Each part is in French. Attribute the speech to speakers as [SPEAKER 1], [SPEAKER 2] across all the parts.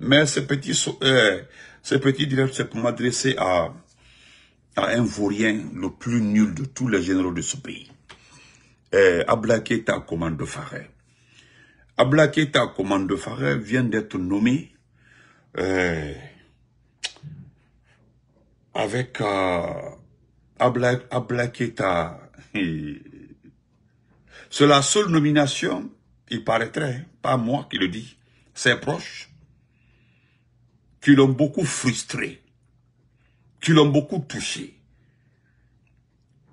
[SPEAKER 1] Mais ce petit, euh, ce petit direct, c'est pour m'adresser à, à un vaurien le plus nul de tous les généraux de ce pays. Euh, Ablaketa Commando Faré. Ablaketa de Faré vient d'être nommé euh, avec euh, C'est la seule nomination, il paraîtrait, hein, pas moi qui le dis, ses proches, qui l'ont beaucoup frustré, qui l'ont beaucoup touché.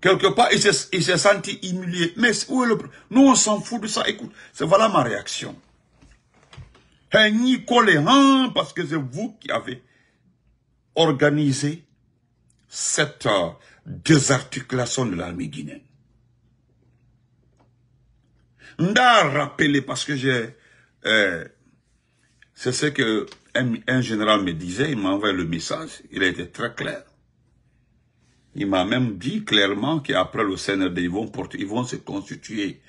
[SPEAKER 1] Quelque part, il s'est senti humilié. Mais où est le Nous, on s'en fout de ça. Écoute, c'est voilà ma réaction. Un hein, parce que c'est vous qui avez organisé cette euh, désarticulation de l'armée guinéenne. Nda rappelé parce que j'ai... Euh, c'est ce que un, général me disait, il m'a envoyé le message, il a été très clair. Il m'a même dit clairement qu'après le CNRD, ils vont, porter, ils vont se constituer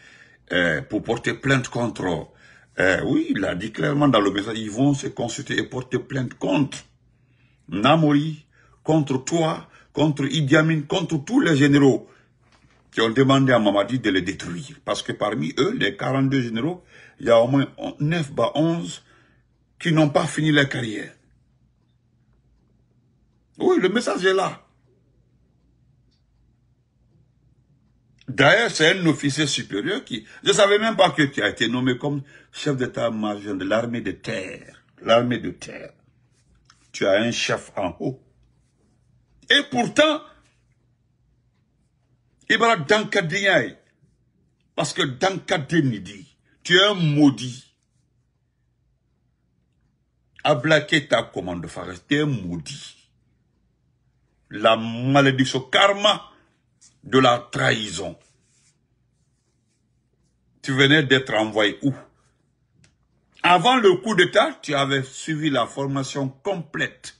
[SPEAKER 1] euh, pour porter plainte contre. Euh, oui, il a dit clairement dans le message, ils vont se constituer et porter plainte contre Namori, contre toi, contre Idi Amin, contre tous les généraux qui ont demandé à Mamadi de les détruire. Parce que parmi eux, les 42 généraux, il y a au moins 9 bas 11 qui n'ont pas fini leur carrière. Oui, le message est là. D'ailleurs, c'est un officier supérieur qui... Je ne savais même pas que tu as été nommé comme chef d'état-major de l'armée de terre. L'armée de terre. Tu as un chef en haut. Et pourtant, il va Parce que Dankadini, dit, tu es un maudit. Ablaqué ta commande tu t'es maudit. La malédiction karma de la trahison. Tu venais d'être envoyé où Avant le coup d'État, tu avais suivi la formation complète.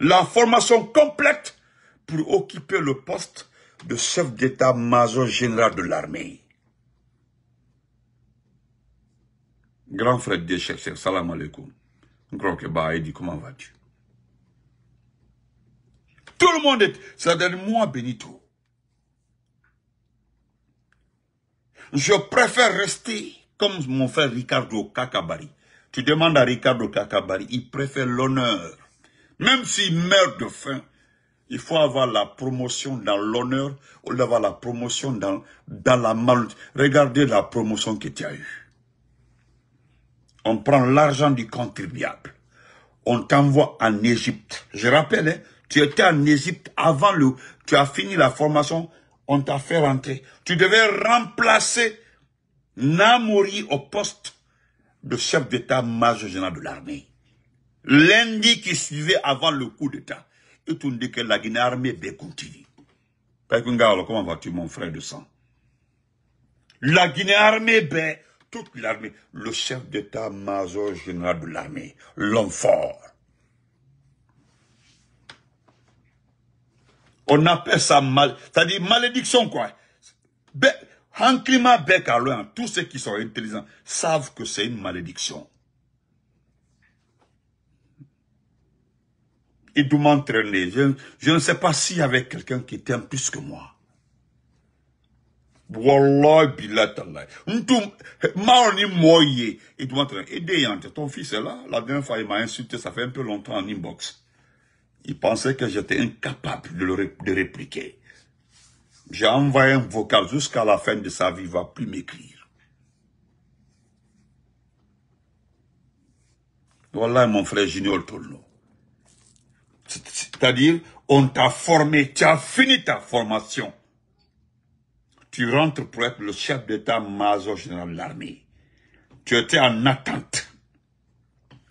[SPEAKER 1] La formation complète pour occuper le poste de chef d'État-major général de l'armée. Grand frère de Cheikh salam alaikum. Grand bah, dit, comment vas-tu Tout le monde est, ça donne moi Benito. Je préfère rester comme mon frère Ricardo Kakabari. Tu demandes à Ricardo Kakabari, il préfère l'honneur. Même s'il meurt de faim, il faut avoir la promotion dans l'honneur ou avoir la promotion dans, dans la malte. Regardez la promotion que tu as eue on prend l'argent du contribuable, on t'envoie en Égypte. Je rappelle, hein, tu étais en Égypte avant le... Tu as fini la formation, on t'a fait rentrer. Tu devais remplacer Namori au poste de chef d'état-major général de l'armée. Lundi qui suivait avant le coup d'état. Et tu dis que la Guinée armée continue. comment vas-tu, mon frère de sang? La Guinée armée, ben, toute l'armée, le chef d'état-major général de l'armée, l'homme fort. On appelle ça mal, c'est-à-dire malédiction, quoi. en climat bec à loin, hein, tous ceux qui sont intelligents savent que c'est une malédiction. Et d'où m'entraîner. Je, je ne sais pas s'il y avait quelqu'un qui t'aime plus que moi. Wallahi bilatallah. Ntum, maoni moye. Et tu m'entends, hein, ton fils est là. La dernière fois, il m'a insulté, ça fait un peu longtemps en inbox. Il pensait que j'étais incapable de le de répliquer. J'ai envoyé un vocal jusqu'à la fin de sa vie, il va plus m'écrire. Voilà mon frère Junior Tolno. C'est-à-dire, on t'a formé, tu as fini ta formation tu rentres pour être le chef d'état-major général de l'armée. Tu étais en attente.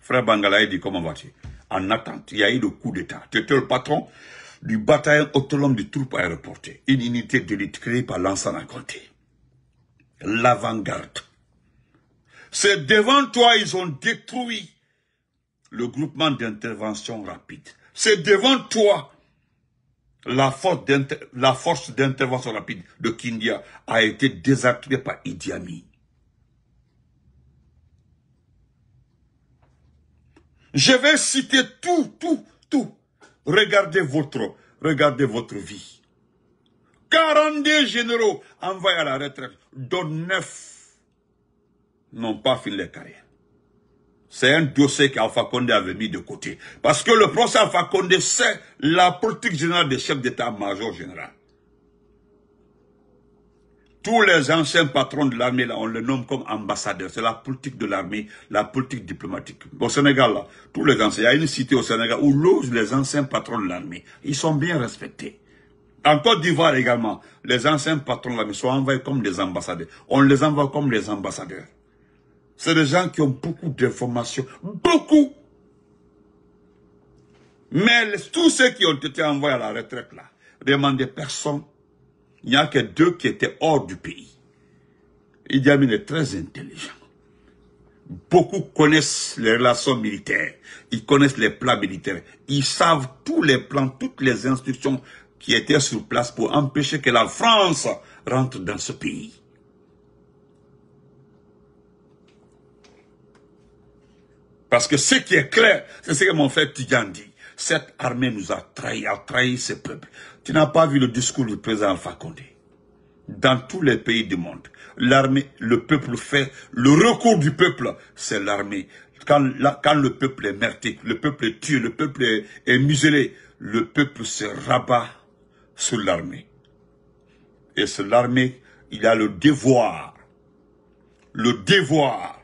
[SPEAKER 1] Frère Bangalaï dit comment vas-tu En attente, il y a eu le coup d'état. Tu étais le patron du bataillon autonome de troupes aéroportées, une unité d'élite créée par l'ancien côté. L'avant-garde. C'est devant toi, ils ont détruit le groupement d'intervention rapide. C'est devant toi, la force d'intervention rapide de Kindia a été désactivée par Idi Je vais citer tout, tout, tout. Regardez votre, regardez votre vie. 42 généraux envoyés à la retraite, dont 9 n'ont pas fini les carrières. C'est un dossier qu'Alpha Condé avait mis de côté. Parce que le procès Alpha Condé, c'est la politique générale des chefs d'état-major général. Tous les anciens patrons de l'armée, là, on les nomme comme ambassadeurs. C'est la politique de l'armée, la politique diplomatique. Au Sénégal, là, tous les anciens, il y a une cité au Sénégal où logent les anciens patrons de l'armée. Ils sont bien respectés. En Côte d'Ivoire également, les anciens patrons de l'armée sont envoyés comme des ambassadeurs. On les envoie comme des ambassadeurs. C'est des gens qui ont beaucoup d'informations. Beaucoup. Mais tous ceux qui ont été envoyés à la retraite, là, des personne. Il n'y a que deux qui étaient hors du pays. Idi Amin est très intelligent. Beaucoup connaissent les relations militaires. Ils connaissent les plans militaires. Ils savent tous les plans, toutes les instructions qui étaient sur place pour empêcher que la France rentre dans ce pays. Parce que ce qui est clair, c'est ce que mon frère dit. Cette armée nous a trahis, a trahi ce peuple. Tu n'as pas vu le discours du président Fakonde. Dans tous les pays du monde, l'armée, le peuple fait, le recours du peuple, c'est l'armée. Quand, quand, le peuple est meurtri, le peuple est tué, le peuple est, est muselé, le peuple se rabat sur l'armée. Et c'est l'armée, il a le devoir, le devoir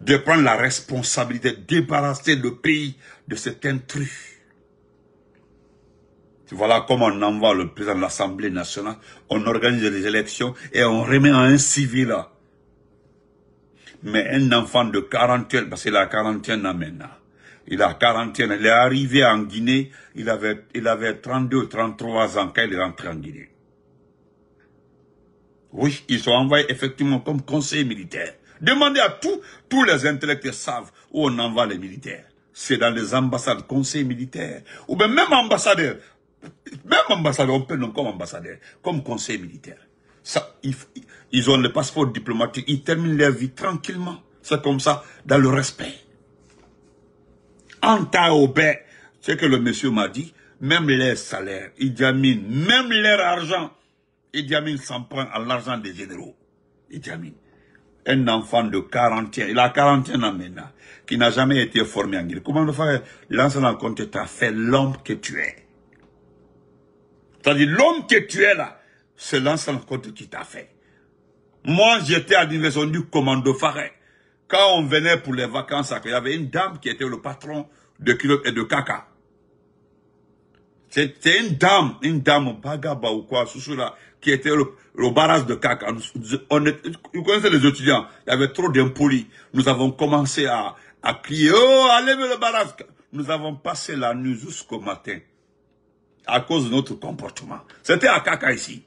[SPEAKER 1] de prendre la responsabilité, de débarrasser le pays de cet intrus. Voilà comment on envoie le président de l'Assemblée nationale, on organise les élections et on remet un civil là. Mais un enfant de 41, parce qu'il a quarantaine ans maintenant, il a quarantaine, il est arrivé en Guinée, il avait, il avait 32, 33 ans quand il est rentré en Guinée. Oui, ils sont envoyés effectivement comme conseiller militaire. Demandez à tous, tous les intellectuels savent où on envoie les militaires. C'est dans les ambassades, conseils militaires, ou bien même ambassadeurs. Même ambassadeur, on peut nommer comme ambassadeur, comme conseil militaire. Ça, ils, ont le passeport diplomatique, ils terminent leur vie tranquillement. C'est comme ça, dans le respect. En Taobé, ce que le monsieur m'a dit, même leur salaires, il diamine, même leur argent, ils diamine s'en prend à l'argent des généraux. Il un enfant de 41, il a 41 ans maintenant, qui n'a jamais été formé en Guinée. Comment Faré, faire Lance compte, tu fait l'homme que tu es. C'est-à-dire, l'homme que tu es là, c'est Lance compte qui t'a fait. Moi, j'étais à l'université du commando Faré. Quand on venait pour les vacances, il y avait une dame qui était le patron de Kilo et de Kaka c'est une dame, une dame Bagaba ou quoi, qui était le, barrage de caca. vous connaissez les étudiants, il y avait trop d'impolis. Nous avons commencé à, crier, oh, allez le barrage. Nous avons passé la nuit jusqu'au matin à cause de notre comportement. C'était à CACA ici.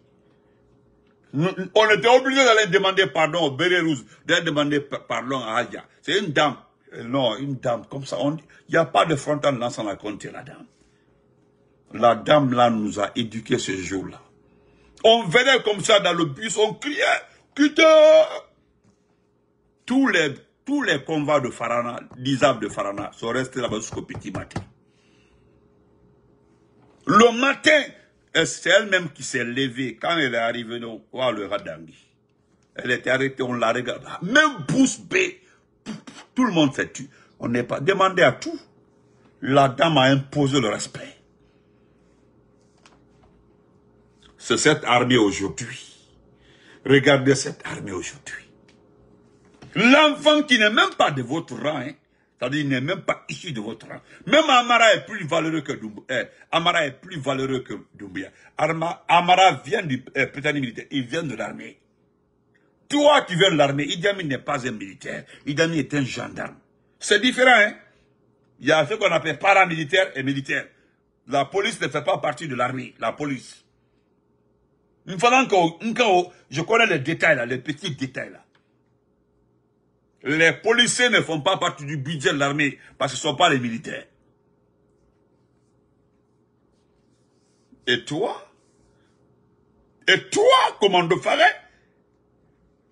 [SPEAKER 1] on était obligé d'aller demander pardon au Bélé d'aller demander pardon à Aja. C'est une dame. Euh, non, une dame comme ça. Il n'y a pas de frontal dans la compter la dame. La dame là nous a éduqués ce jour-là. On venait comme ça dans le bus, on criait, quitte Tous les, tous les de Farana, d'Isab de Farana, sont restés là-bas jusqu'au petit matin. Le matin, c'est elle-même qui s'est levée. Quand elle est arrivée, on le radangi. Elle était arrêtée, on la regarda. Ah, Même Bruce B, tout le monde s'est tué. On n'est pas demandé à tout. La dame a imposé le respect. cette armée aujourd'hui. Regardez cette armée aujourd'hui. L'enfant qui n'est même pas de votre rang, hein, c'est-à-dire n'est même pas issu de votre rang. Même Amara est plus valeureux que Doumbia. Euh, Amara est plus valeureux que Doumbia. Amara vient du euh, militaire, il vient de l'armée. Toi qui viens de l'armée, Idi n'est pas un militaire, Idi est un gendarme. C'est différent, hein Il y a ce qu'on appelle paramilitaire et militaire. La police ne fait pas partie de l'armée, la police je connais les détails là, les petits détails là. Les policiers ne font pas partie du budget de l'armée parce qu'ils ne sont pas les militaires. Et toi Et toi, commando Faré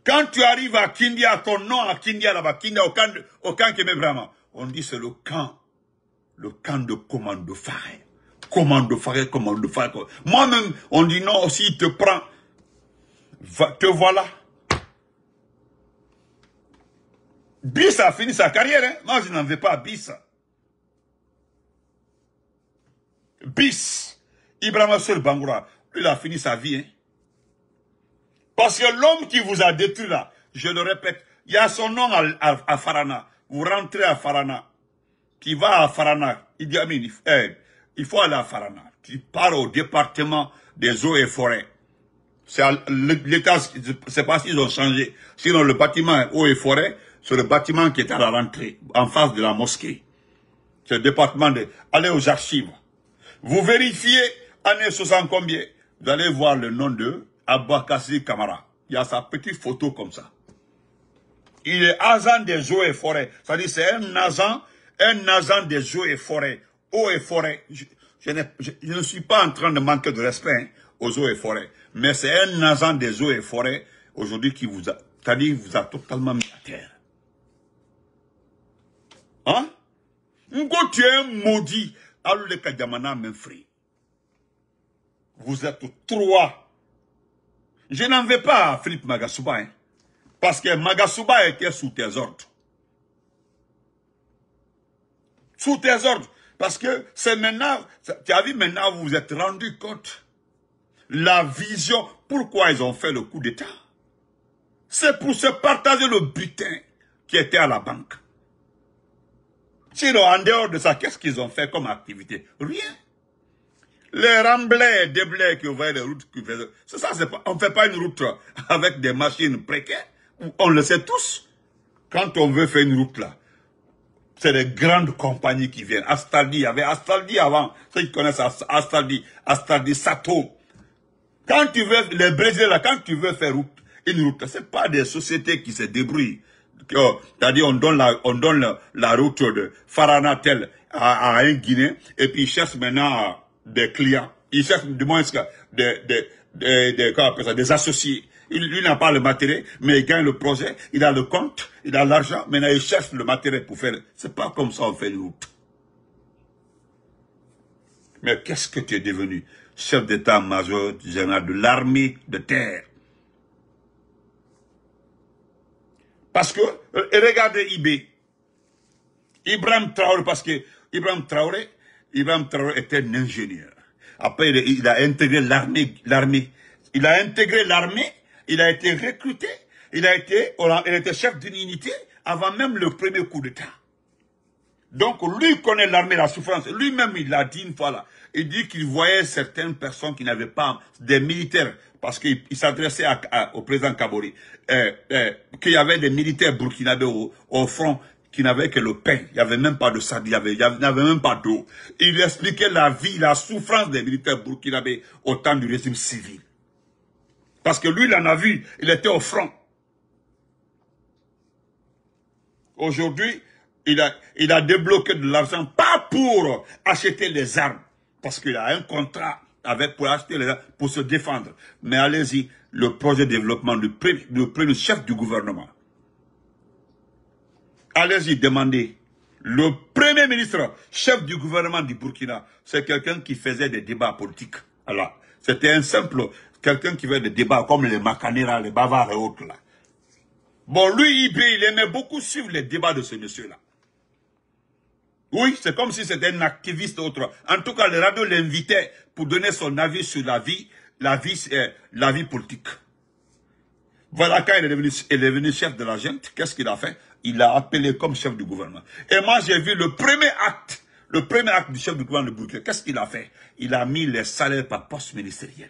[SPEAKER 1] Quand tu arrives à Kindia, ton nom à Kindia là-bas, Kindia au camp, qui est vraiment, on dit c'est le camp, le camp de commando comment de faire, comment de faire. Moi-même, on dit non, il te prend, te voilà. Bis a fini sa carrière. Hein. Moi, je n'en veux pas Bis. Bis. Ibrahim Assel il a fini sa vie. Hein. Parce que l'homme qui vous a détruit là, je le répète, il y a son nom à, Farana. Vous rentrez à Farana. Qui va à Farana. Il dit, Amin, il faut aller à Farana. Tu pars au département des eaux et forêts. C'est c'est parce qu'ils ont changé. Sinon, le bâtiment eaux et forêts, c'est le bâtiment qui est à la rentrée, en face de la mosquée. C'est le département de... Allez aux archives. Vous vérifiez, année 60 combien Vous allez voir le nom de Abakasi Kamara. Il y a sa petite photo comme ça. Il est agent des eaux et forêts. C'est-à-dire, c'est un agent, un agent des eaux et forêts eaux et forêt, je, ne suis pas en train de manquer de respect hein, aux eaux et forêts, mais c'est un agent des eaux et forêts aujourd'hui qui vous a, c'est-à-dire vous a totalement mis à terre. Hein? Ngo, tu es un maudit. Vous êtes trois. Je n'en vais pas Philippe Magasuba, hein, parce que Magasuba était sous tes ordres. Sous tes ordres. Parce que c'est maintenant, tu as vu maintenant, vous vous êtes rendu compte. La vision, pourquoi ils ont fait le coup d'État C'est pour se partager le butin qui était à la banque. Sinon, en dehors de ça, qu'est-ce qu'ils ont fait comme activité Rien. Les remblais, des blés qui ouvraient les routes, on ne fait pas une route avec des machines précaires. On le sait tous. Quand on veut faire une route là, c'est des grandes compagnies qui viennent. Astaldi, il y avait Astaldi avant. Ceux qui connaissent Astaldi, Astaldi, Sato. Quand tu veux, les Brésiliens, là, quand tu veux faire une route, c'est pas des sociétés qui se débrouillent. Oh, c'est-à-dire, on donne la, on donne la, route de Faranatel à, un Guinéen, et puis ils cherchent maintenant euh, des clients. Ils cherchent, du moins, des, des, des, des associés. Il, lui n'a pas le matériel, mais il gagne le projet, il a le compte, il a l'argent, maintenant il cherche le matériel pour faire. C'est pas comme ça on fait une route. Mais qu'est-ce que tu es devenu Chef d'état-major général de l'armée de terre. Parce que, euh, regardez IB, Ibrahim Traoré, parce que Ibrahim Traoré, Ibrahim Traoré était un ingénieur. Après, il a intégré l'armée, l'armée. Il a intégré l'armée il a été recruté, il a été, il était chef d'une unité avant même le premier coup d'État. Donc lui connaît l'armée, la souffrance. Lui-même, il l'a dit une fois là. Il dit qu'il voyait certaines personnes qui n'avaient pas, des militaires, parce qu'il s'adressait au président Kabori, euh, euh, qu'il y avait des militaires burkinabés au, front qui n'avaient que le pain. Il n'y avait même pas de ça. il n'y avait, même pas d'eau. Il expliquait la vie, la souffrance des militaires burkinabés au temps du régime civil. Parce que lui, il en a vu, il était au front. Aujourd'hui, il a, il a débloqué de l'argent, pas pour acheter des armes, parce qu'il a un contrat avec, pour acheter les armes, pour se défendre. Mais allez-y, le projet de développement, le, le premier chef du gouvernement. Allez-y, demandez. Le premier ministre, chef du gouvernement du Burkina, c'est quelqu'un qui faisait des débats politiques. Alors, c'était un simple quelqu'un qui veut des débats comme les Macanera, les Bavards et autres là. Bon, lui, il, aimait beaucoup suivre les débats de ce monsieur-là. Oui, c'est comme si c'était un activiste autre. En tout cas, le radio l'invitait pour donner son avis sur la vie, la vie, euh, la vie politique. Voilà quand il est devenu, chef de la gente, qu'est-ce qu'il a fait Il l'a appelé comme chef du gouvernement. Et moi, j'ai vu le premier acte, le premier acte du chef du gouvernement de Burkina. Qu'est-ce qu'il a fait Il a mis les salaires par poste ministériel.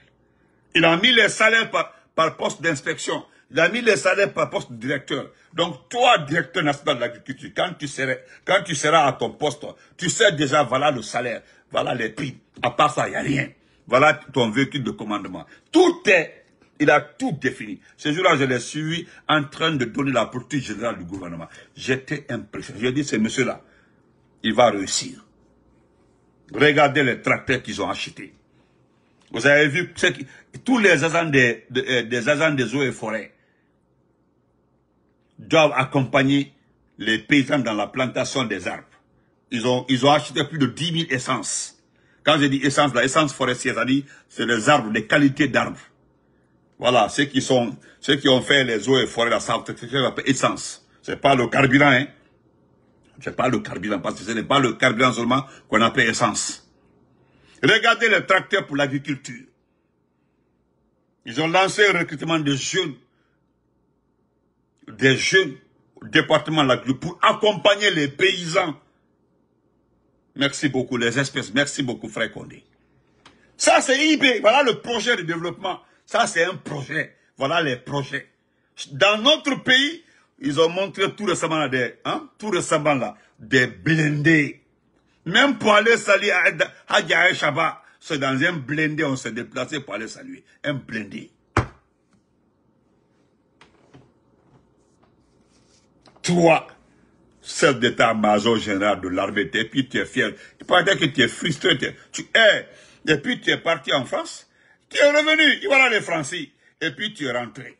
[SPEAKER 1] Il a mis les salaires par, par poste d'inspection. Il a mis les salaires par poste de directeur. Donc, toi, directeur national de l'agriculture, quand, tu seras, quand tu seras à ton poste, tu sais déjà, voilà le salaire, voilà les prix. À part ça, il n'y a rien. Voilà ton véhicule de commandement. Tout est, il a tout défini. Ce jour-là, je l'ai suivi en train de donner la politique générale du gouvernement. J'étais impressionné. J'ai dit, ce monsieur-là, il va réussir. Regardez les tracteurs qu'ils ont achetés. Vous avez vu tous les agents des, euh, agents eaux et forêts doivent accompagner les paysans dans la plantation des arbres. Ils ont, ils ont acheté plus de 10 000 essences. Quand j'ai dit essence, la essence forestière, c'est-à-dire, c'est les arbres, des qualités d'arbres. Voilà, ceux qui sont, ceux qui ont fait les eaux et forêts, la appelle essence. C'est pas le carburant, hein. C'est pas le carburant, parce que ce n'est pas le carburant seulement qu'on appelle essence. Regardez les tracteurs pour l'agriculture. Ils ont lancé un recrutement de jeunes, des jeunes au département de l'agriculture pour accompagner les paysans. Merci beaucoup, les espèces. Merci beaucoup, frère Condé. Ça, c'est IB. Voilà le projet de développement. Ça, c'est un projet. Voilà les projets. Dans notre pays, ils ont montré tout récemment hein, tout récemment là, des blindés même pour aller saluer Hadja Shaba, c'est dans un blindé, on s'est déplacé pour aller saluer. Un blindé. Toi, chef d'état-major général de l'armée, et tu es fier. Il paraît que tu es eh, frustré. tu es, Et puis, tu es parti en France, tu es revenu, voilà les Français. Et puis tu es rentré.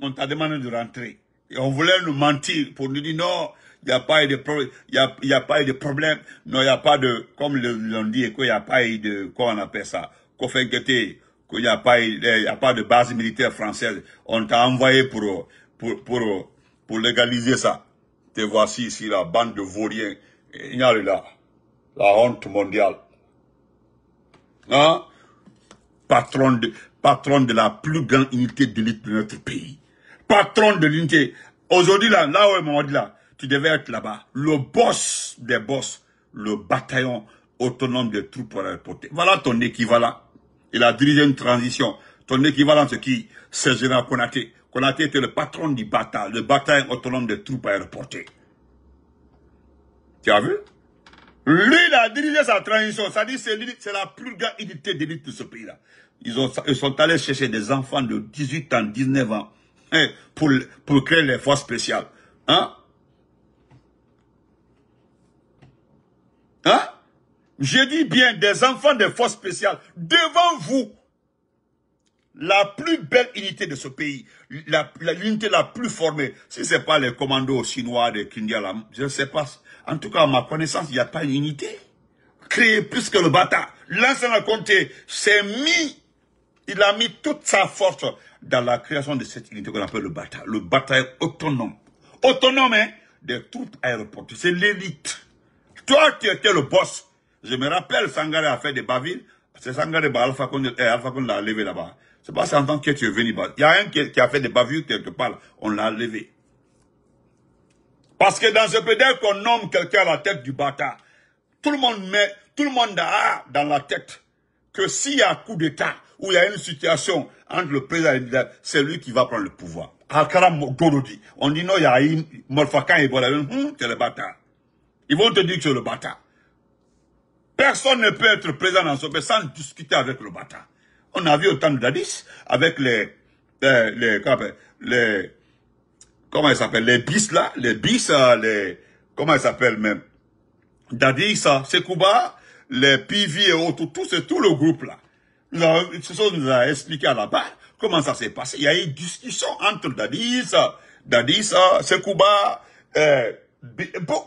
[SPEAKER 1] On t'a demandé de rentrer. Et on voulait nous mentir pour nous dire non, il n'y a pas eu de problème, y a, pas non, il n'y a pas de, comme l'on dit, il n'y a pas eu de, quoi on appelle ça, qu'il n'y a pas eh, y a pas de base militaire française. On t'a envoyé pour, pour, pour, légaliser ça. Te voici ici, la bande de vauriens. Il là, la honte mondiale. Hein? Patron de, patron de la plus grande unité de de notre pays. Patron de l'unité. Aujourd'hui, là, là où est mon là, tu devais être là-bas, le boss des boss, le bataillon autonome des troupes à Voilà ton équivalent. Il a dirigé une transition. Ton équivalent, c'est qui C'est Général Konaté. Konaté était le patron du bataillon, le bataillon autonome des troupes aéroportées. Tu as vu Lui, il a dirigé sa transition. Ça dit, c'est la plus grande unité d'élite de ce pays-là. Ils, sont allés chercher des enfants de 18 ans, 19 ans, hein, pour, pour créer les forces spéciales. Hein Hein Je dis bien des enfants des forces spéciales. Devant vous, la plus belle unité de ce pays, l'unité la, plus formée, si ce n'est pas les commandos chinois de Kindiala, je ne sais pas. En tout cas, à ma connaissance, il n'y a pas une unité. Créée plus que le Bata. L'ancien comté s'est mis, il a mis toute sa force dans la création de cette unité qu'on appelle le Bata. Le Bata est autonome. Autonome, hein, des troupes aéroportées. C'est l'élite. Toi, tu étais le boss. Je me rappelle, Sangare a fait des bavilles. C'est Sangare, bah, Alpha Kondé eh, l'a levé là-bas. C'est pas sans temps que tu es venu. Il y a un qui, a fait des bavilles. quelque part. On l'a levé. Parce que dans ce pédale qu'on nomme quelqu'un à la tête du bâtard. Tout le monde met, tout le monde a dans la tête que s'il y a un coup d'État ou il y a une situation entre le président et le c'est lui qui va prendre le pouvoir. On dit non, il y a un Morfakan et voilà, hum, c'est le bâtard. Ils vont te dire que c'est le bata. Personne ne peut être présent dans ce pays sans discuter avec le bata. On a vu autant de Dadis, avec les, euh, les, comment ils s'appellent, les bis là, les bis, euh, les, comment ils s'appellent même, Dadis, euh, Sekouba, les PV et autres, tout, c'est tout le groupe là. Ils nous a expliqué à la base comment ça s'est passé. Il y a eu discussion entre Dadis, Dadis, Sekouba,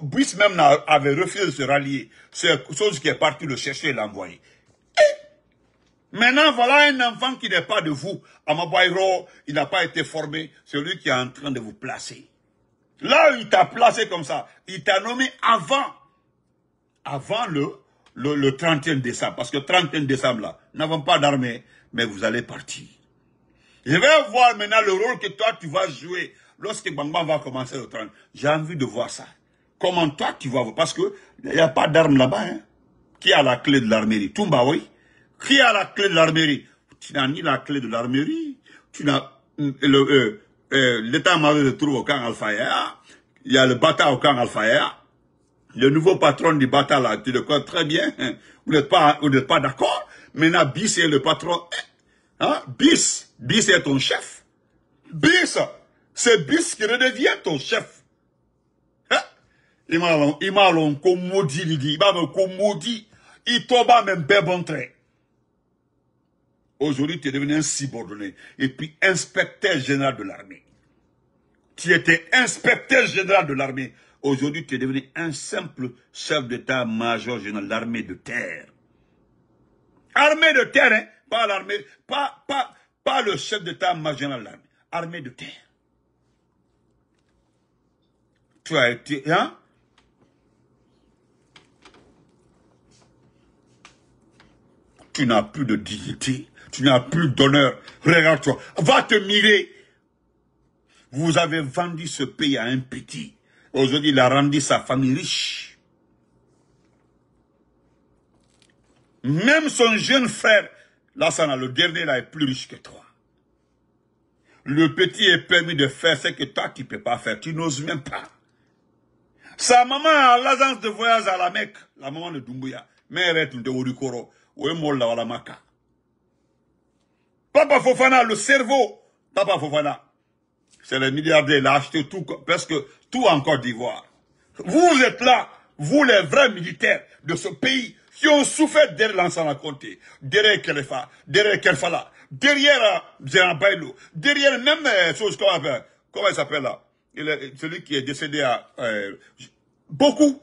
[SPEAKER 1] Bruce même avait refusé de se rallier. C'est chose qui est parti le chercher et l'envoyer. Maintenant, voilà un enfant qui n'est pas de vous. Amabairo, il n'a pas été formé. C'est lui qui est en train de vous placer. Là il t'a placé comme ça, il t'a nommé avant, avant le, le, 31 décembre. Parce que 31 décembre, là, nous n'avons pas d'armée, mais vous allez partir. Je vais voir maintenant le rôle que toi, tu vas jouer lorsque Bangba va commencer le train. j'ai envie de voir ça. Comment toi tu vas Parce que il n'y a pas d'armes là-bas. Hein. Qui a la clé de l'armée Toumba, oui. Qui a la clé de l'armée Tu n'as ni la clé de l'armée Tu n'as euh, le euh, euh, l'état-major se trouve au camp Alphaïa. Il y a le bata au camp Alphaïa. Le nouveau patron du bata là, tu le connais très bien. Hein. Vous n'êtes pas, pas d'accord. Maintenant, Bis est le patron. Hein? hein? Bis, Bis est ton chef. Bis, c'est Bis qui redevient ton chef. Hein? Il m'a comme maudit, il Il m'a maudit. Il même bébontré. Aujourd'hui, tu es devenu un subordonné et puis inspecteur général de l'armée. Tu étais inspecteur général de l'armée. Aujourd'hui, tu es devenu un simple chef d'état-major général de l'armée de terre. Armée de terre, hein? pas l'armée, pas, pas le chef d'état-major général de l'armée. Armée de terre tu as été, hein? Tu n'as plus de dignité, tu n'as plus d'honneur. Regarde-toi, va te mirer. Vous avez vendu ce pays à un petit. Aujourd'hui, il a rendu sa famille riche. Même son jeune frère, là, Lassana, le dernier là, est plus riche que toi. Le petit est permis de faire ce que toi, tu ne peux pas faire. Tu n'oses même pas. Sa maman a l'agence de voyage à la Mecque, la maman de Doumbouya, mère est une de Orikoro, ou Molla la Maka. Papa Fofana, le cerveau, Papa Fofana, c'est le milliardaire, il a acheté tout, presque tout en Côte d'Ivoire. Vous êtes là, vous les vrais militaires de ce pays, qui ont souffert derrière l'ensemble à derrière Kelefa, derrière Kelfala, derrière Gérard euh, Bailo, derrière même, euh, chose qu'on appelle, comment il s'appelle là, celui qui est décédé à... Euh, beaucoup.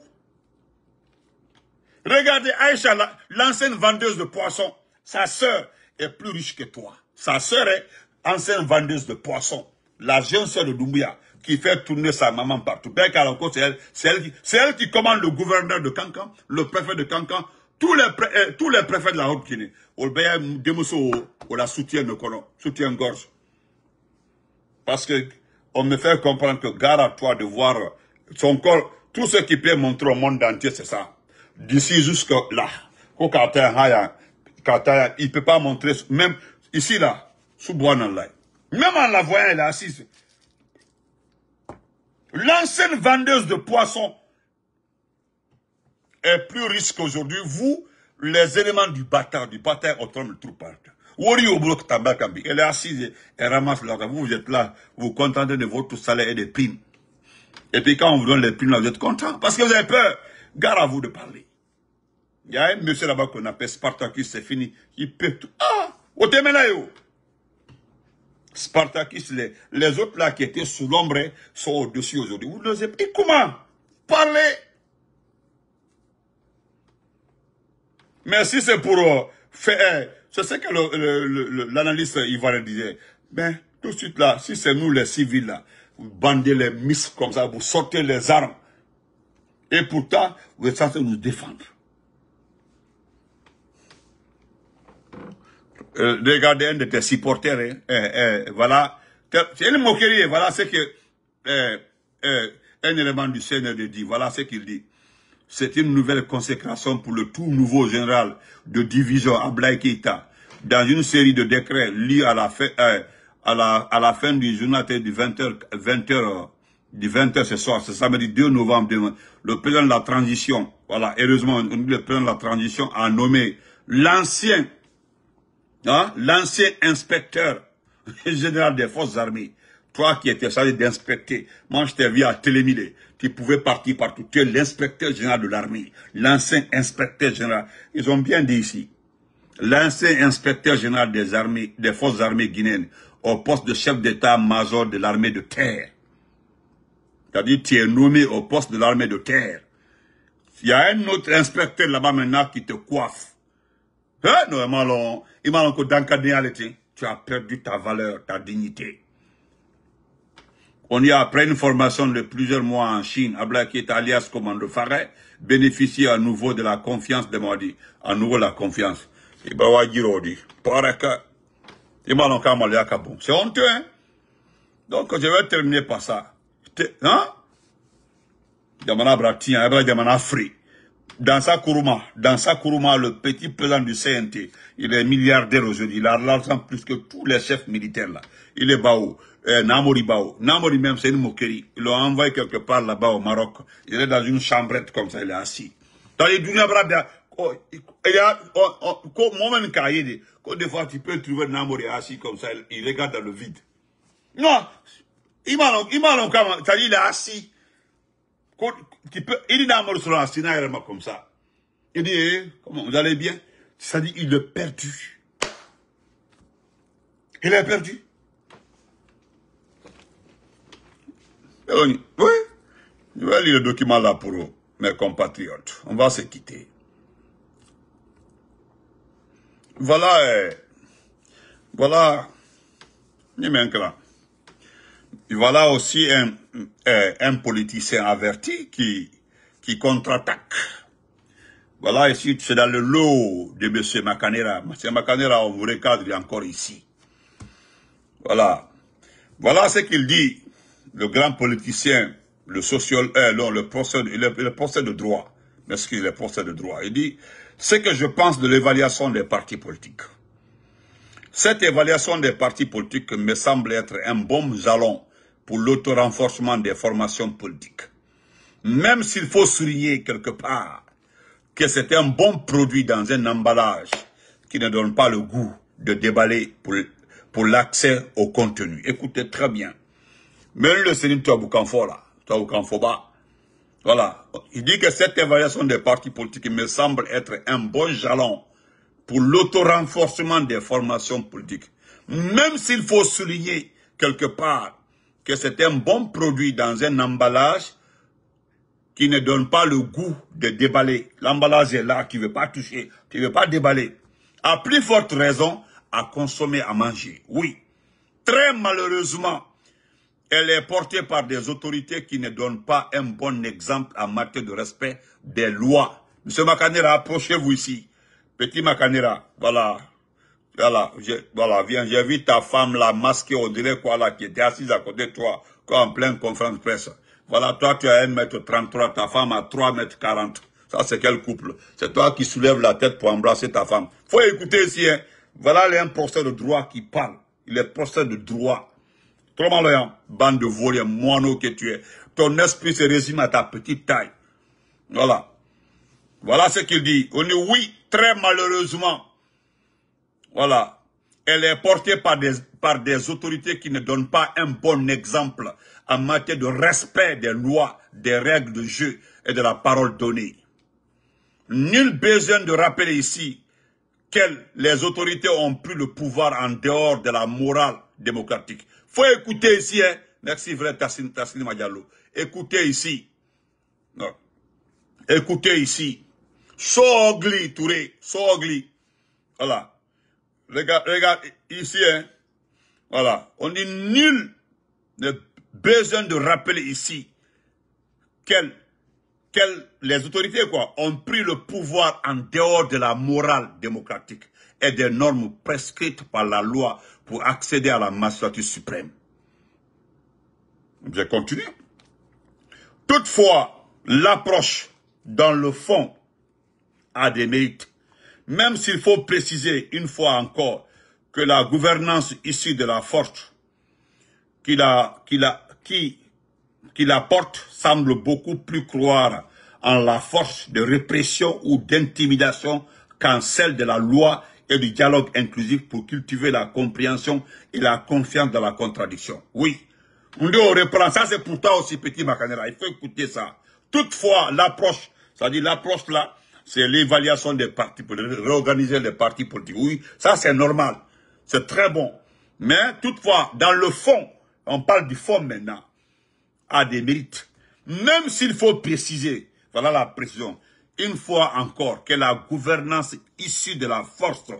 [SPEAKER 1] Regardez Aïcha, l'ancienne vendeuse de poissons. Sa sœur est plus riche que toi. Sa sœur est ancienne vendeuse de poissons. La jeune sœur de Doumbia qui fait tourner sa maman partout. c'est elle, elle, elle, qui commande le gouverneur de Cancan, le préfet de Cancan, tous les, euh, tous les préfets de la Haute-Guinée. on la soutient, soutient gorge Parce que on me fait comprendre que gare à toi de voir son corps. Tout ce qui peut montrer au monde entier, c'est ça. D'ici jusque là. Il ne peut pas montrer, même ici là, sous bois Même en la voyant, elle est assise. L'ancienne vendeuse de poissons est plus riche qu'aujourd'hui, vous, les éléments du bâtard, du bâtard, autrement le trou partout. Elle est assise, elle ramasse l'argent. Vous, vous êtes là, vous vous contentez de votre salaire et des primes. Et puis quand on vous donne les primes, vous êtes content. Parce que vous avez peur. Gare à vous de parler. Il y a un monsieur là-bas qu'on appelle Spartacus, c'est fini. Il peut tout. Ah! Au yo. Spartacus, les, les autres là qui étaient sous l'ombre hein, sont au-dessus aujourd'hui. Vous savez pas. Et comment? Parlez Mais si c'est pour euh, faire c'est ce que l'analyste va disait. mais ben, tout de suite là, si c'est nous les civils là, vous bandez les missiles comme ça, vous sortez les armes. Et pourtant, vous êtes censé nous défendre. regardez un de tes supporters, hein. eh, eh, voilà, c'est une moquerie, voilà ce que eh, un élément du Seigneur dit, voilà ce qu'il dit c'est une nouvelle consécration pour le tout nouveau général de division Ablaï Dans une série de décrets liés à la fin, euh, à, la, fin du journal du 20h, euh, ce soir, ce samedi 2 novembre, le président de la transition, voilà, heureusement, le président de la transition a nommé l'ancien, hein, l'ancien inspecteur général des forces armées. Toi qui étais chargé d'inspecter, moi je t'ai vu à Télémilé. Il pouvait partir partout. Tu es l'inspecteur général de l'armée, l'ancien inspecteur général. Ils ont bien dit ici. L'ancien inspecteur général des armées, des forces armées guinéennes, au poste de chef d'état-major de l'armée de terre. C'est-à-dire, tu es nommé au poste de l'armée de terre. Il y a un autre inspecteur là-bas maintenant qui te coiffe. il m'a encore Tu as perdu ta valeur, ta dignité. On y a, après une formation de plusieurs mois en Chine, qui est alias Commando Faré bénéficie à nouveau de la confiance de Mahdi. À nouveau la confiance. C'est honteux, hein? Donc, je vais terminer par ça. Hein? Damana Bratia, Dans sa courouma, dans sa courouma, le petit président du CNT, il est milliardaire aujourd'hui. Il a l'argent plus que tous les chefs militaires là. Il est baou. Eh, Namori Bao. Namori même, c'est une moquerie. Il l'a envoyé quelque part là-bas au Maroc. Il est dans une chambrette comme ça, il est assis. Dans les il y a, oh, oh, oh, moi-même, quand des fois, tu peux trouver Namori assis comme ça, il regarde dans le vide. Non, il m'a l'envoyé, c'est-à-dire, il est assis. Tu peux, il est Namori sur comme ça. Il dit, eh, comment, vous allez bien? Ça dit il est perdu. Il est perdu. Oui, je vais lire le document là pour mes compatriotes. On va se quitter. Voilà, euh, voilà, voilà aussi euh, un, politicien averti qui, qui contre-attaque. Voilà, ici, c'est dans le lot de M. Macanera. M. Macanera, on vous recadre encore ici. Voilà. Voilà ce qu'il dit le grand politicien, le social, euh, le procès, le procès de droit. ce il procès de droit. Il dit, ce que je pense de l'évaluation des partis politiques. Cette évaluation des partis politiques me semble être un bon jalon pour l'autorenforcement des formations politiques. Même s'il faut souligner quelque part que c'est un bon produit dans un emballage qui ne donne pas le goût de déballer pour l'accès au contenu. Écoutez très bien. Même le Sénat là, bas voilà, il dit que cette évaluation des partis politiques me semble être un bon jalon pour l'auto-renforcement des formations politiques. Même s'il faut souligner quelque part que c'est un bon produit dans un emballage qui ne donne pas le goût de déballer. L'emballage est là, tu ne veux pas toucher, tu ne veux pas déballer. À plus forte raison, à consommer, à manger. Oui, très malheureusement, elle est portée par des autorités qui ne donnent pas un bon exemple en matière de respect des lois. Monsieur Macanera, approchez-vous ici. Petit Macanera, voilà. Voilà, voilà, viens, j'ai vu ta femme la masquée, on dirait quoi là, qui était assise à côté de toi, quoi, en pleine conférence presse. Voilà, toi, tu as 1m33, ta femme à 3m40. Ça, c'est quel couple C'est toi qui soulèves la tête pour embrasser ta femme. Faut écouter ici, hein. Voilà un procès de droit qui parle. Il est procès de droit. Trop Tromaloyan, bande de volets, moineaux que tu es. Ton esprit se résume à ta petite taille. Voilà. Voilà ce qu'il dit. On est oui, très malheureusement. Voilà. Elle est portée par des, par des autorités qui ne donnent pas un bon exemple en matière de respect des lois, des règles de jeu et de la parole donnée. Nul besoin de rappeler ici que les autorités ont pris le pouvoir en dehors de la morale démocratique faut écouter ici. Hein. Merci, vrai Tassini Tassine Écoutez ici. Écoutez ici. Sogli, Touré. Sogli. Voilà. Regarde, regarde ici. Hein. Voilà. On dit nul ne besoin de rappeler ici quelles, quelles les autorités quoi, ont pris le pouvoir en dehors de la morale démocratique et des normes prescrites par la loi pour accéder à la magistrature suprême. Je continue. Toutefois, l'approche dans le fond a des mérites, même s'il faut préciser une fois encore que la gouvernance issue de la force qu'il qui, qui apporte semble beaucoup plus croire en la force de répression ou d'intimidation qu'en celle de la loi et du dialogue inclusif pour cultiver la compréhension et la confiance dans la contradiction. Oui. On reprend. Ça, c'est pour toi aussi, petit Macanera. Il faut écouter ça. Toutefois, l'approche, c'est-à-dire l'approche là, c'est l'évaluation des partis pour réorganiser les partis politiques. Oui, ça, c'est normal. C'est très bon. Mais, toutefois, dans le fond, on parle du fond maintenant, a des mérites. Même s'il faut préciser, voilà la précision, une fois encore que la gouvernance issue de la force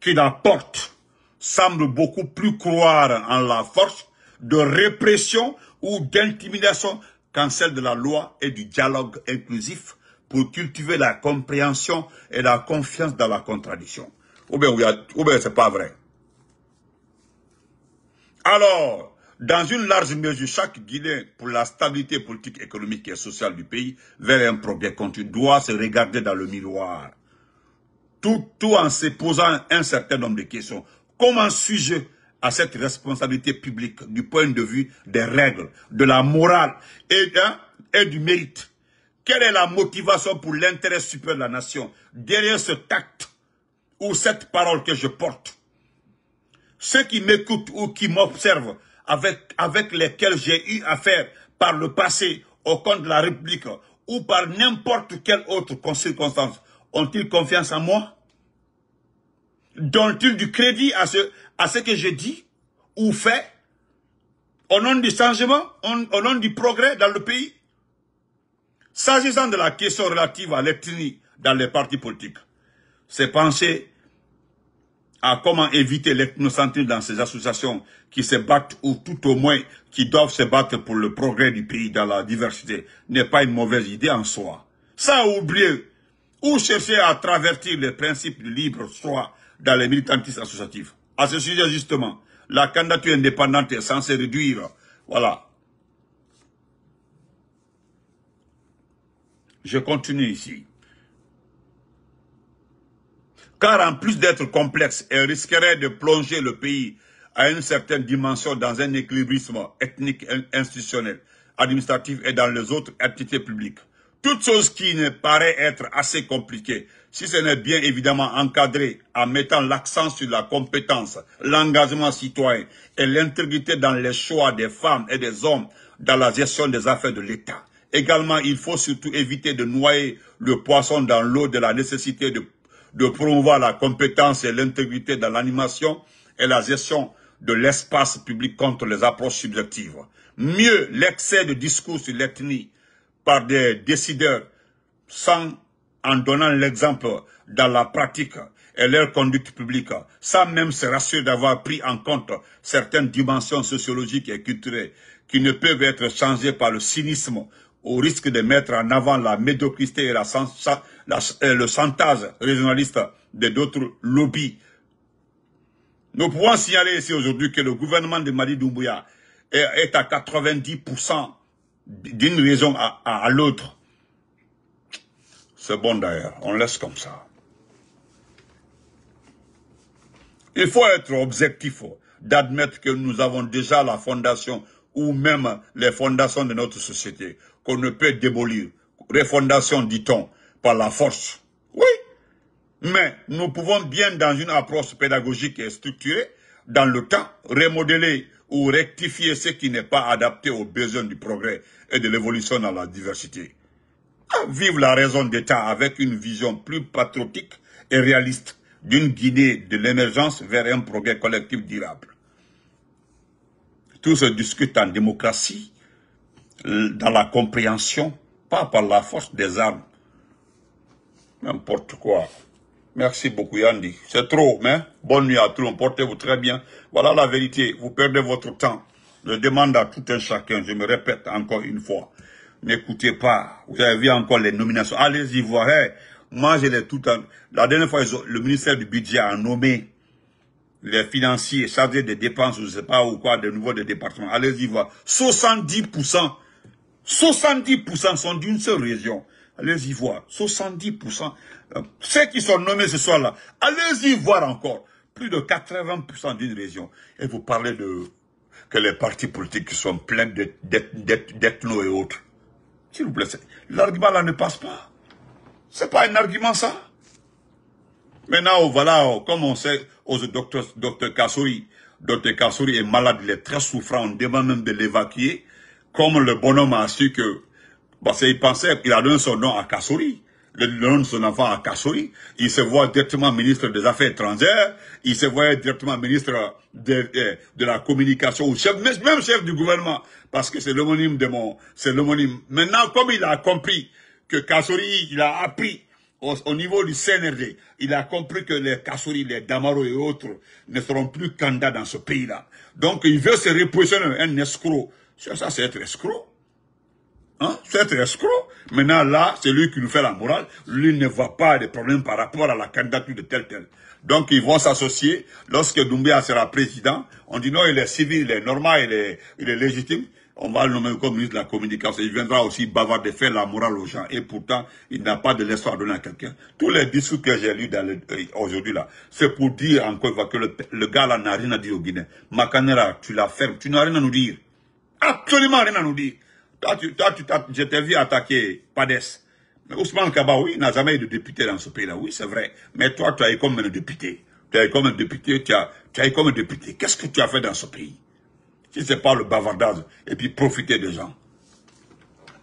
[SPEAKER 1] qui la porte semble beaucoup plus croire en la force de répression ou d'intimidation qu'en celle de la loi et du dialogue inclusif pour cultiver la compréhension et la confiance dans la contradiction. Ou bien, ou bien c'est pas vrai. Alors, dans une large mesure, chaque guinée pour la stabilité politique, économique et sociale du pays, vers un progrès continu, doit se regarder dans le miroir. Tout, en se posant un certain nombre de questions. Comment suis-je à cette responsabilité publique du point de vue des règles, de la morale et, et du mérite Quelle est la motivation pour l'intérêt supérieur de la nation derrière ce acte ou cette parole que je porte Ceux qui m'écoutent ou qui m'observent avec, avec lesquels j'ai eu affaire par le passé au compte de la République ou par n'importe quelle autre circonstance, ont-ils confiance en moi Donnent-ils du crédit à ce, à ce que j'ai dit ou fait au nom du changement, au nom du progrès dans le pays S'agissant de la question relative à l'ethnie dans les partis politiques, ces pensées à comment éviter l'ethnocentrisme dans ces associations qui se battent ou tout au moins qui doivent se battre pour le progrès du pays dans la diversité n'est pas une mauvaise idée en soi. Ça oublier ou chercher à travertir les principes du libre choix dans les militantistes associatifs. À ce sujet justement, la candidature indépendante est censée réduire, voilà, Je continue ici car en plus d'être complexe, elle risquerait de plonger le pays à une certaine dimension dans un équilibrisme ethnique institutionnel, administratif et dans les autres entités publiques. Toute chose qui ne paraît être assez compliquée, si ce n'est bien évidemment encadré en mettant l'accent sur la compétence, l'engagement citoyen et l'intégrité dans les choix des femmes et des hommes dans la gestion des affaires de l'État. Également, il faut surtout éviter de noyer le poisson dans l'eau de la nécessité de de promouvoir la compétence et l'intégrité dans l'animation et la gestion de l'espace public contre les approches subjectives. Mieux, l'excès de discours sur l'ethnie par des décideurs sans en donnant l'exemple dans la pratique et leur conduite publique, sans même se rassurer d'avoir pris en compte certaines dimensions sociologiques et culturelles qui ne peuvent être changées par le cynisme au risque de mettre en avant la médiocrité et la euh, le chantage régionaliste de d'autres lobbies. Nous pouvons signaler ici aujourd'hui que le gouvernement de Mali Doumbouya est, à 90% d'une raison à, à l'autre. C'est bon d'ailleurs, on laisse comme ça. Il faut être objectif d'admettre que nous avons déjà la fondation ou même les fondations de notre société qu'on ne peut démolir. Refondation, dit-on, par la force. Oui, mais nous pouvons bien, dans une approche pédagogique et structurée, dans le temps, remodeler ou rectifier ce qui n'est pas adapté aux besoins du progrès et de l'évolution dans la diversité. Ah, Vivre la raison d'État avec une vision plus patriotique et réaliste d'une guinée de l'émergence vers un progrès collectif durable. Tout se discute en démocratie euh, dans la compréhension, pas par la force des armes. N'importe quoi. Merci beaucoup, Yandy. C'est trop, mais hein? bonne nuit à tous. Portez-vous très bien. Voilà la vérité. Vous perdez votre temps. Je demande à tout un chacun, je me répète encore une fois, n'écoutez pas. Vous avez vu encore les nominations. Allez-y voir. moi, j'ai tout en... La dernière fois, le ministère du Budget a nommé les financiers chargés des dépenses, je ne sais pas ou quoi, de nouveau des départements. Allez-y voir. 70% 70% sont d'une seule région. Allez-y voir. 70%. Euh, ceux qui sont nommés ce soir-là, allez-y voir encore. Plus de 80% d'une région. Et vous parlez de que les partis politiques qui sont pleins d'ethno et autres. S'il vous plaît, l'argument là ne passe pas. C'est pas un argument ça. Maintenant, oh, voilà, oh, comme on sait, au oh, docteur, docteur Kassouri, docteur Kassouri est malade, il est très souffrant, on demande même de l'évacuer comme le bonhomme a su que, parce qu'il pensait, il a donné son nom à Kassori, le nom de son enfant à Kassori, il se voit directement ministre des Affaires étrangères, il se voit directement ministre eh, de, la communication, ou même chef du gouvernement, parce que c'est l'homonyme de mon, c'est l'homonyme. Maintenant, comme il a compris que Kassori, il a appris au, niveau du CNRD, il a compris que les Kassouri, les Damaro et autres ne seront plus candidats dans ce pays-là. Donc, il veut se repositionner un escroc ça, c'est être escroc. Hein? C'est être escroc. Maintenant, là, c'est lui qui nous fait la morale. Lui ne voit pas de problème par rapport à la candidature de tel tel. Donc, ils vont s'associer. Lorsque Doumbia sera président, on dit non, il est civil, il est normal, il est, il est légitime. On va le nommer comme ministre de la communication. Il viendra aussi bavarder, faire la morale aux gens. Et pourtant, il n'a pas de l'espoir à donner à quelqu'un. Tous les discours que j'ai lus euh, aujourd'hui, là, c'est pour dire encore que le, gars, là, n'a rien à dire au Guinée. Macanera, tu la fermes. Tu n'as rien à nous dire. Absolument rien à nous dire. Toi, tu, toi, tu je t'ai vu attaquer Pades. Mais Ousmane Kabaoui n'a jamais eu de député dans ce pays-là. Oui, c'est vrai. Mais toi, tu as eu comme un député. Tu as eu comme un député, tu as, tu as eu comme un député. Qu'est-ce que tu as fait dans ce pays Si ce n'est pas le bavardage et puis profiter des gens.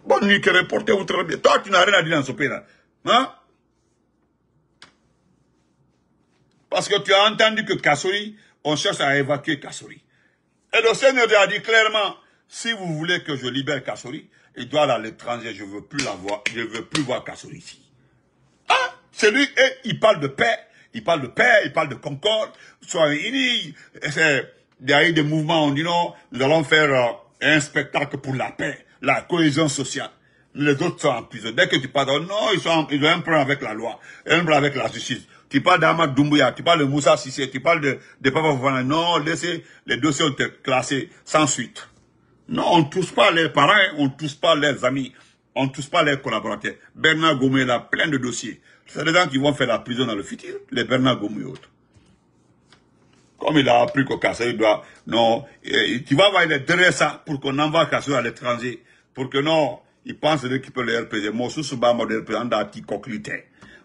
[SPEAKER 1] Bonne nuit, que reporter très bien. Toi, tu n'as rien à dire dans ce pays-là. Hein Parce que tu as entendu que Kassori, on cherche à évacuer Kassori. Et le Seigneur a dit clairement, si vous voulez que je libère Kassori, il doit aller à l'étranger. Je ne veux plus la voir. Je veux plus voir Kassori ici. Ah, c'est lui. Et il parle de paix. Il parle de paix. Il parle de concorde. Soit il a derrière des mouvements, on dit non, nous allons faire euh, un spectacle pour la paix, la cohésion sociale. Les autres sont en prison. Dès que tu parles, non, ils, sont, ils ont un problème avec la loi, un problème avec la justice. Tu parles d'Ahmad Doumbouya, tu parles de Moussa Sissé, tu parles de, Papa Foufana. Non, laissez, les dossiers ont été classés sans suite. Non, on ne touche pas les parents, on ne touche pas les amis, on ne touche pas les collaborateurs. Bernard Gomu il a plein de dossiers. C'est des gens qui vont faire la prison dans le futur, les Bernard Gomu et autres. Comme il a appris que il doit... Non, eh, tu vas voir, il est ça pour qu'on envoie Kassé à l'étranger. Pour que non, il pense qu'il peut le RPG. Moi, sous ce bas, moi, le RPG,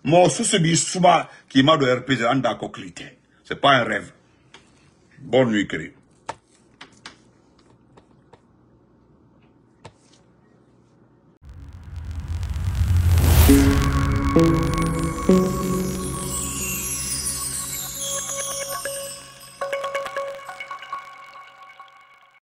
[SPEAKER 1] Moi, sous ce souba qui m'a de RPG, C'est pas un rêve. Bonne nuit, Krim. thank you